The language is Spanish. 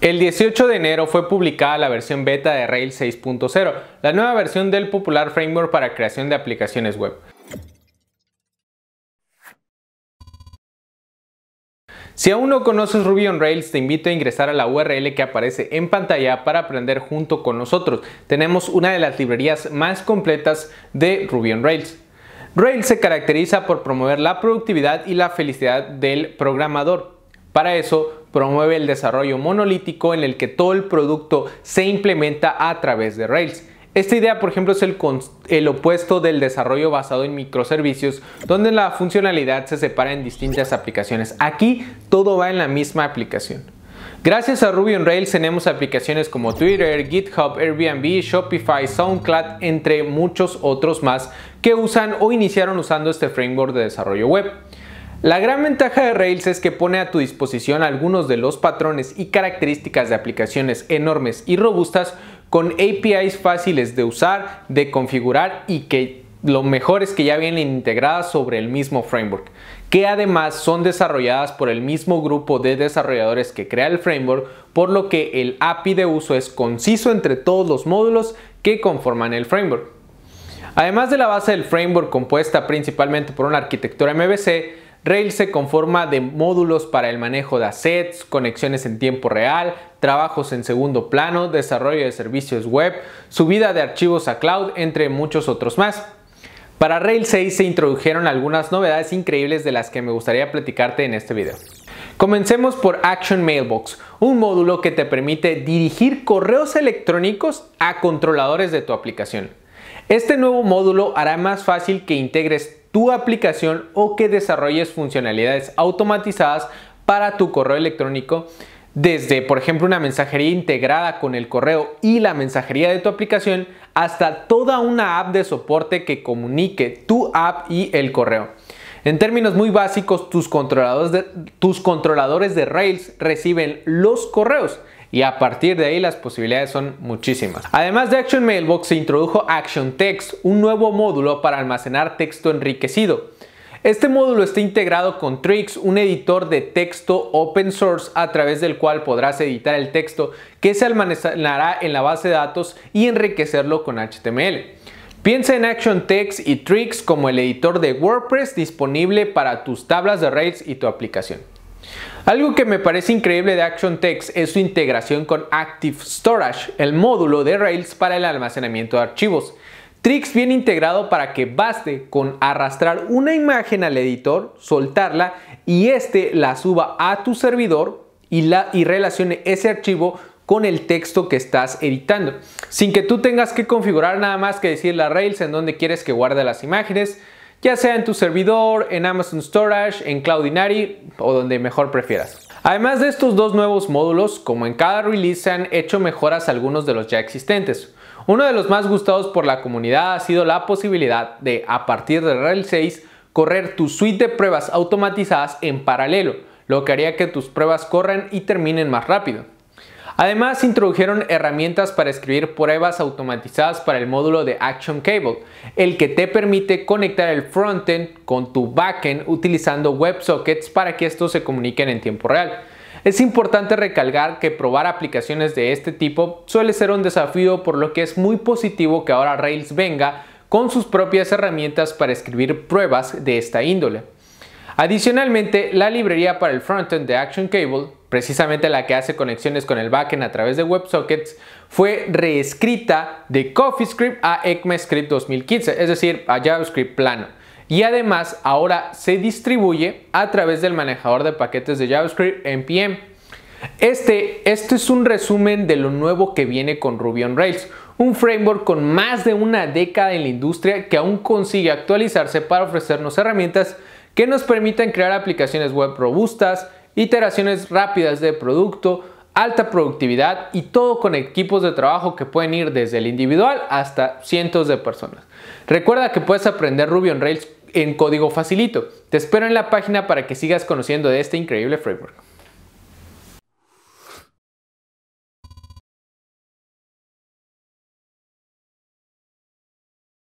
El 18 de enero fue publicada la versión beta de Rails 6.0, la nueva versión del popular framework para creación de aplicaciones web. Si aún no conoces Ruby on Rails, te invito a ingresar a la URL que aparece en pantalla para aprender junto con nosotros. Tenemos una de las librerías más completas de Ruby on Rails. Rails se caracteriza por promover la productividad y la felicidad del programador. Para eso, promueve el desarrollo monolítico en el que todo el producto se implementa a través de Rails. Esta idea, por ejemplo, es el, opuesto del desarrollo basado en microservicios, donde la funcionalidad se separa en distintas aplicaciones. Aquí todo va en la misma aplicación. Gracias a Ruby on Rails tenemos aplicaciones como Twitter, GitHub, Airbnb, Shopify, SoundCloud, entre muchos otros más, que usan o iniciaron usando este framework de desarrollo web. La gran ventaja de Rails es que pone a tu disposición algunos de los patrones y características de aplicaciones enormes y robustas con APIs fáciles de usar, de configurar y que lo mejor es que ya vienen integradas sobre el mismo framework, que además son desarrolladas por el mismo grupo de desarrolladores que crea el framework, por lo que el API de uso es conciso entre todos los módulos que conforman el framework. Además de la base del framework compuesta principalmente por una arquitectura MVC, Rails se conforma de módulos para el manejo de assets, conexiones en tiempo real, trabajos en segundo plano, desarrollo de servicios web, subida de archivos a cloud, entre muchos otros más. Para RAIL 6 se introdujeron algunas novedades increíbles de las que me gustaría platicarte en este video. Comencemos por Action Mailbox, un módulo que te permite dirigir correos electrónicos a controladores de tu aplicación. Este nuevo módulo hará más fácil que integres aplicación o que desarrolles funcionalidades automatizadas para tu correo electrónico desde, por ejemplo, una mensajería integrada con el correo y la mensajería de tu aplicación, hasta toda una app de soporte que comunique tu app y el correo. En términos muy básicos, tus controladores de, tus controladores de Rails reciben los correos y a partir de ahí las posibilidades son muchísimas. Además de Action Mailbox se introdujo Action Text, un nuevo módulo para almacenar texto enriquecido. Este módulo está integrado con Trix, un editor de texto open source a través del cual podrás editar el texto que se almacenará en la base de datos y enriquecerlo con HTML. Piensa en Action Text y Tricks como el editor de WordPress disponible para tus tablas de Rails y tu aplicación. Algo que me parece increíble de ActionText es su integración con Active Storage, el módulo de Rails para el almacenamiento de archivos. Tricks viene integrado para que baste con arrastrar una imagen al editor, soltarla y este la suba a tu servidor y, la, y relacione ese archivo con el texto que estás editando, sin que tú tengas que configurar nada más que decirle a Rails en dónde quieres que guarde las imágenes, ya sea en tu servidor, en Amazon Storage, en Cloudinary o donde mejor prefieras. Además de estos dos nuevos módulos, como en cada release se han hecho mejoras a algunos de los ya existentes. Uno de los más gustados por la comunidad ha sido la posibilidad de, a partir de RHEL 6, correr tu suite de pruebas automatizadas en paralelo, lo que haría que tus pruebas corran y terminen más rápido. Además, introdujeron herramientas para escribir pruebas automatizadas para el módulo de Action Cable, el que te permite conectar el frontend con tu backend utilizando WebSockets para que estos se comuniquen en tiempo real. Es importante recalcar que probar aplicaciones de este tipo suele ser un desafío por lo que es muy positivo que ahora Rails venga con sus propias herramientas para escribir pruebas de esta índole. Adicionalmente, la librería para el frontend de Action Cable precisamente la que hace conexiones con el backend a través de WebSockets, fue reescrita de CoffeeScript a ECMAScript 2015, es decir, a JavaScript plano. Y además ahora se distribuye a través del manejador de paquetes de JavaScript NPM. Este, este, es un resumen de lo nuevo que viene con Ruby on Rails, un framework con más de una década en la industria que aún consigue actualizarse para ofrecernos herramientas que nos permitan crear aplicaciones web robustas, iteraciones rápidas de producto, alta productividad y todo con equipos de trabajo que pueden ir desde el individual hasta cientos de personas. Recuerda que puedes aprender Ruby on Rails en código facilito. Te espero en la página para que sigas conociendo de este increíble framework.